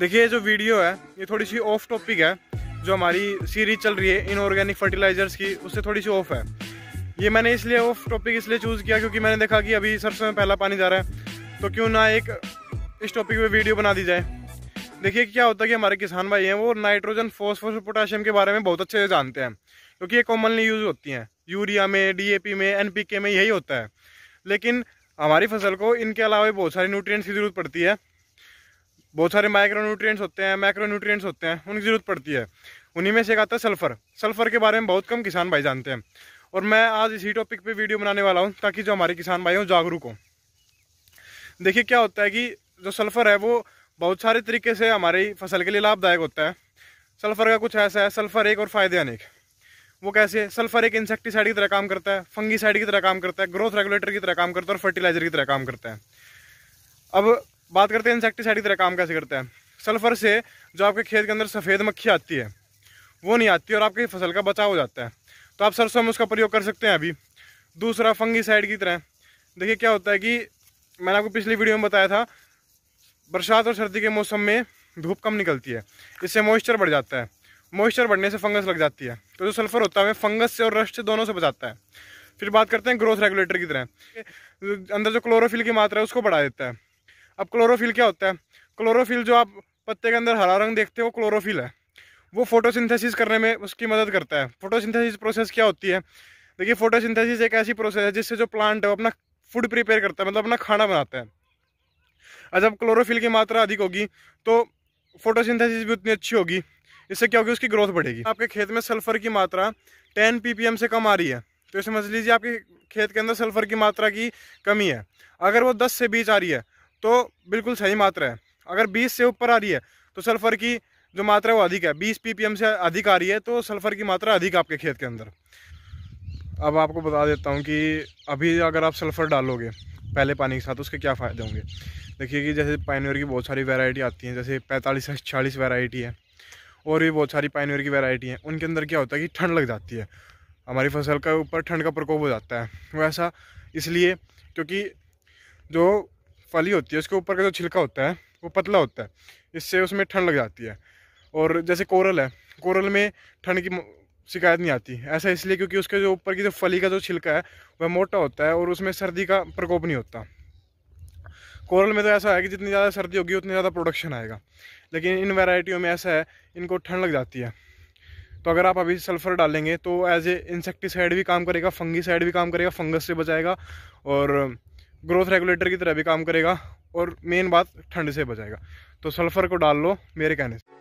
देखिए जो वीडियो है ये थोड़ी सी ऑफ टॉपिक है जो हमारी सीरीज चल रही है इनऑर्गेनिक फर्टिलाइजर्स की उससे थोड़ी सी ऑफ है ये मैंने इसलिए ऑफ टॉपिक इसलिए चूज़ किया क्योंकि मैंने देखा कि अभी सरसों में पहला पानी जा रहा है तो क्यों ना एक इस टॉपिक पे वीडियो बना दी जाए देखिए क्या होता है कि हमारे किसान भाई हैं वो नाइट्रोजन फॉस्फोरस पोटाशियम के बारे में बहुत अच्छे से जानते हैं क्योंकि ये कॉमनली यूज होती हैं यूरिया में डीएपी में एनपीके में यही होता है लेकिन हमारी फसल को इनके अलावा बहुत सारे न्यूट्रिएंट्स की ज़रूरत पड़ती है बहुत सारे माइक्रो न्यूट्रिएंट्स होते हैं माइक्रो न्यूट्रिएंट्स होते हैं उनकी ज़रूरत पड़ती है उन्हीं में से एक आता है सल्फ़र सल्फ़र के बारे में बहुत कम किसान भाई जानते हैं और मैं आज इसी टॉपिक पर वीडियो बनाने वाला हूँ ताकि जो हमारे किसान भाई हों जागरूक हों देखिए क्या होता है कि जो सल्फ़र है वो बहुत सारे तरीके से हमारी फसल के लिए लाभदायक होता है सल्फ़र का कुछ ऐसा है सल्फ़र एक और फ़ायदे अनेक वो कैसे सल्फ़र एक इंसेक्टिसाइड की तरह काम करता है फंगीसाइड की तरह काम करता है ग्रोथ रेगुलेटर की तरह काम करता है और फर्टिलाइजर की तरह काम करता है अब बात करते हैं इंसेक्टीसाइड की तरह काम कैसे करता है सल्फ़र से जो आपके खेत के अंदर सफ़ेद मक्खी आती है वो नहीं आती और आपकी फसल का बचाव हो जाता है तो आप सरसों में उसका प्रयोग कर सकते हैं अभी दूसरा फंगीसाइड की तरह देखिए क्या होता है कि मैंने आपको पिछली वीडियो में बताया था बरसात और सर्दी के मौसम में धूप कम निकलती है इससे मॉइस्चर बढ़ जाता है मॉइस्चर बढ़ने से फंगस लग जाती है तो जो सल्फर होता है वह फंगस से और रस्ट से दोनों से बचाता है फिर बात करते हैं ग्रोथ रेगुलेटर की तरह अंदर जो क्लोरोफिल की मात्रा है उसको बढ़ा देता है अब क्लोरोफिल क्या होता है क्लोरोफिल जो आप पत्ते के अंदर हरा रंग देखते हो क्लोरोफिल है वो फोटोसिंथेसिस करने में उसकी मदद करता है फोटोसिंथेसिस प्रोसेस क्या होती है देखिए फोटोसिंथेसिस एक ऐसी प्रोसेस है जिससे जो प्लांट है वो अपना फूड प्रिपेयर करता है मतलब अपना खाना बनाता है और जब क्लोरोफिल की मात्रा अधिक होगी तो फोटोसिंथेसिस भी उतनी अच्छी होगी इससे क्या होगी उसकी ग्रोथ बढ़ेगी आपके खेत में सल्फर की मात्रा टेन पीपीएम से कम आ रही है तो समझ लीजिए आपके खेत के अंदर सल्फर की मात्रा की कमी है अगर वो दस से बीस आ रही है तो बिल्कुल सही मात्रा है अगर बीस से ऊपर आ रही है तो सल्फर की जो मात्रा है वो अधिक है बीस पीपीएम से अधिक आ रही है तो सल्फर की मात्रा अधिक आपके खेत के अंदर अब आपको बता देता हूँ कि अभी अगर आप सल्फ़र डालोगे पहले पानी के साथ उसके क्या फ़ायदे होंगे देखिए कि जैसे पाइनवेयर की बहुत सारी वैरायटी आती हैं जैसे पैंतालीस से छियालीस वैरायटी है और भी बहुत सारी पाइनवेयर की वैरायटी हैं उनके अंदर क्या होता है कि ठंड लग जाती है हमारी फसल का ऊपर ठंड का प्रकोप हो जाता है वैसा इसलिए क्योंकि जो फली होती है उसके ऊपर का जो छिलका होता है वो पतला होता है इससे उसमें ठंड लग जाती है और जैसे कोरल है कोरल में ठंड की शिकायत नहीं आती ऐसा इसलिए क्योंकि उसके जो ऊपर की जो फली का जो छिलका है वह मोटा होता है और उसमें सर्दी का प्रकोप नहीं होता कोरल में तो ऐसा है कि जितनी ज़्यादा सर्दी होगी उतनी ज़्यादा प्रोडक्शन आएगा लेकिन इन वैरायटियों में ऐसा है इनको ठंड लग जाती है तो अगर आप अभी सल्फ़र डालेंगे तो एज ए इंसेक्टिसाइड भी काम करेगा फंगी साइड भी काम करेगा फंगस से बचाएगा और ग्रोथ रेगुलेटर की तरह भी काम करेगा और मेन बात ठंड से बचाएगा तो सल्फ़र को डाल लो मेरे कहने से